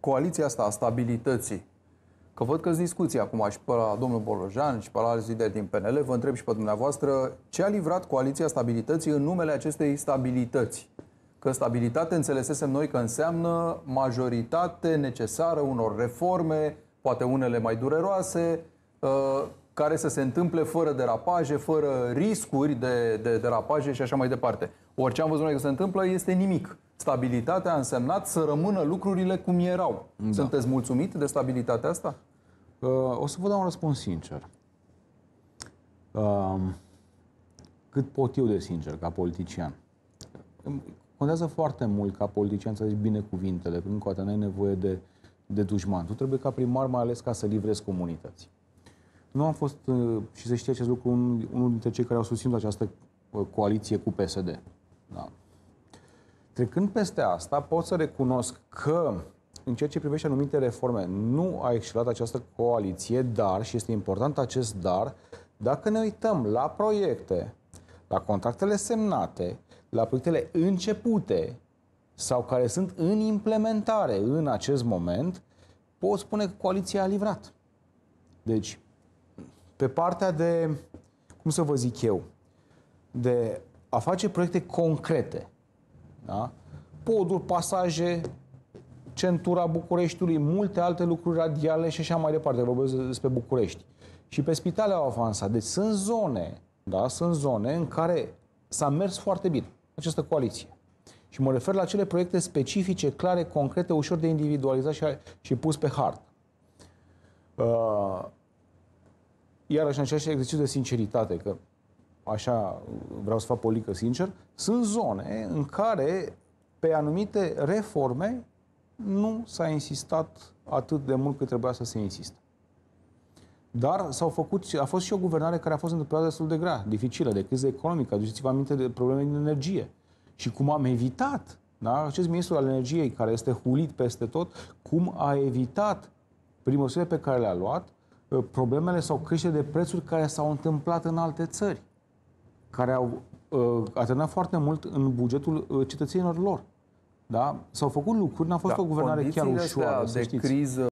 coaliția asta a stabilității, că văd că discuții acum și pe la domnul Bolojan și pe la alți lideri din PNL, vă întreb și pe dumneavoastră ce a livrat coaliția stabilității în numele acestei stabilități? Că stabilitate înțelesesem noi că înseamnă majoritate necesară unor reforme, poate unele mai dureroase, uh, care să se întâmple fără derapaje, fără riscuri de, de derapaje și așa mai departe. Orice am văzut noi că se întâmplă este nimic. Stabilitatea a însemnat să rămână lucrurile cum erau. Da. Sunteți mulțumit de stabilitatea asta? Uh, o să vă dau un răspuns sincer. Uh, cât pot eu de sincer, ca politician. Contează foarte mult ca politician să zici bine cuvintele, pentru că nu ai nevoie de, de dușman. Tu trebuie ca primar mai ales ca să livrezi comunități. Nu am fost, uh, și să știe acest lucru, un unul dintre cei care au susținut această uh, coaliție cu PSD. Da. Trecând peste asta, pot să recunosc că în ceea ce privește anumite reforme, nu a excelat această coaliție, dar, și este important acest dar, dacă ne uităm la proiecte, la contractele semnate, la proiectele începute sau care sunt în implementare în acest moment, pot spune că coaliția a livrat. Deci, pe partea de, cum să vă zic eu, de a face proiecte concrete, da? poduri, pasaje, centura Bucureștiului, multe alte lucruri radiale și așa mai departe. Vorbesc despre București. Și pe spitale au avansat. Deci sunt zone, da, sunt zone în care s-a mers foarte bine această coaliție. Și mă refer la cele proiecte specifice, clare, concrete, ușor de individualizat și, și pus pe hart. Uh, iarăși, în același exercițiu de sinceritate, că așa vreau să fac polică sincer, sunt zone în care pe anumite reforme nu s-a insistat atât de mult cât trebuia să se insiste. Dar s-au făcut, a fost și o guvernare care a fost perioadă destul de grea, dificilă, de criză economică. Aduceți-vă aminte de probleme din energie. Și cum am evitat, da? acest ministru al energiei care este hulit peste tot, cum a evitat, prin măsurile pe care le-a luat, problemele sau creștere de prețuri care s-au întâmplat în alte țări care au uh, atârnat foarte mult în bugetul uh, cetățenilor lor. Da? S-au făcut lucruri, n-a fost da, o guvernare chiar ușoară, de să știți. criză